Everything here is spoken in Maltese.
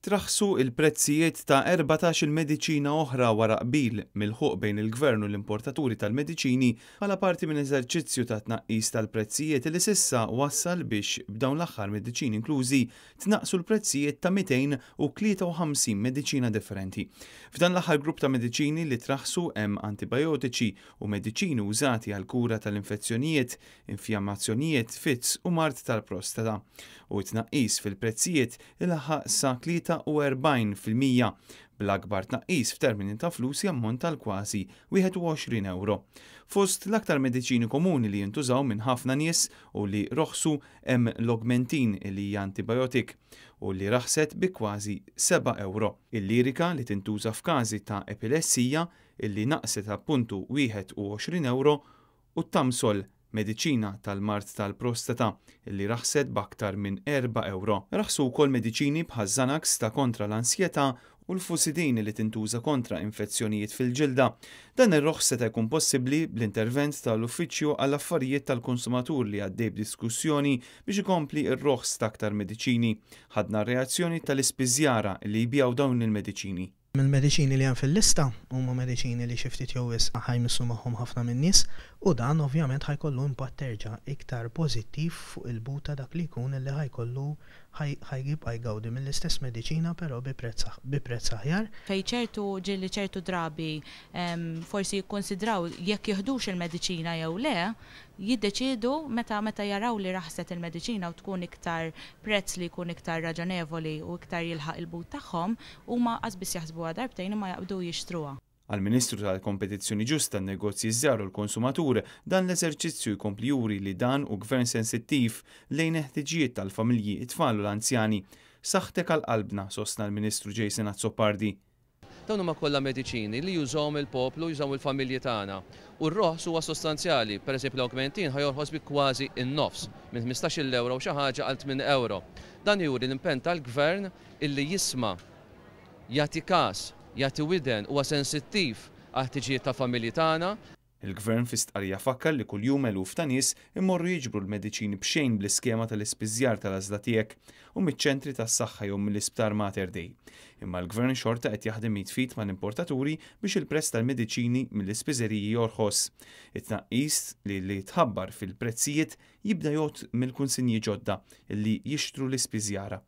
traħsu il-prezzijiet ta' 14 mediċina oħra wara qbil mill-ħuq bejn il-gvern u l-importaturi tal-mediċini għala parti minn eżerċizzju ta' tnaqqis tal-prezzijiet li sissa wassal biex b'dawn l-aħħar mediċini inklużi tnaqsu l-prezzijiet ta' 253 u differenti. F'dan l-aħħar grupp ta' mediċini li traħsu hemm antibiotiċi u mediċini użati għal kura tal-infezzjonijiet, infjammazzjonijiet, fitz u mart tal-prostata. U tnaqqis fil-prezzijiet il-ħaq sa' 43% bl-akbar tnaqqis f'termini ta' flus ammont tal kważi 21 euro. Fost l-aktar mediċini komuni li jintużaw minn ħafna nies u li roħsu hemm l-augmentin li hija antibiotik u li raħset bi kważi 7 euro. Il-lirika li tintuża f'każi ta' epilessija illi naqset ta' puntu 21 euro u tamsol mediċina tal-mart tal-prostata illi raħset baktar minn 4 euro. Raħsu wkoll mediċini bħal Xanax ta' kontra l-ansjeta u l-fusidin li tintuża kontra infezzjonijiet fil-ġilda. Dan ir-roħ seta' jkun possibbli bl-intervent tal-Uffiċċju għall affarijiet tal-konsumatur li għaddej diskussjoni biex ikompli ir-roħs ta' aktar mediċini. Ħadna reazzjoni tal-ispiżjara li jbijaw dawn il-mediċini. Mill-mediċini li għan fil-lista huma mediċini li xiftit jowis ħajmissu maħom ħafna minnis u dan ovvjament ħajkollu impatt terġa' iktar pozittiv fuq il-buta dak li jkun li ħajkollu ħajgib ħajgawdi mill-istess mediċina però bi prezz aħjar. Fej ċertu ġilli ċertu drabi forsi jikkonsidraw jekk jihdux il-mediċina jew le, jiddeċidu meta meta jaraw li raħset il-mediċina u tkun iktar prezz li jkun iktar raġonevoli u iktar jilħaq il-but tagħhom huma qasbis jaħsbuha darbtejn ma jaqbdu jixtruha. Għal-Ministru tal-Kompetizzjoni Ġusta negozji żjaru l-konsumatur dan l-eżerċizzju jkompli juri li dan u gvern sensittiv lejn eħtiġijiet tal-familji it-tfal u l-anzjani. Saħtek għal-qalbna sostna l-Ministru Jason Azzopardi. Dawn huma kollha mediċini li jużawhom il-poplu, jużaw il-familji tagħna. U r-roħs huwa sostanzjali, pereżempju l-augmentin ħajorħos bi kważi in-nofs minn 15 euro u xi ħaġa għal 8 euro. Dan juri l-impenn tal-gvern illi jisma' jagħti każ, jagħti widen huwa sensittiv għal ħtiġijiet ta' familji tagħna. Il-gvern fistqarja fakkar li kull jum eluf ta' nies immorru jiġbru l-mediċini bxejn bl-iskema tal-ispiżjar tal-għażla tiegħek u miċ-ċentri tas saxħa jom mill-isptar Mater Dei. Imma l-gvern xorta qed jaħdem jitfit mal-importaturi biex il-prezz tal-mediċini mill-ispiżeriji jorħos. It-tnaqqis li li tħabbar fil-prezzijiet jibda jot mill-kunsinji ġodda li jixtru l-ispiżjara.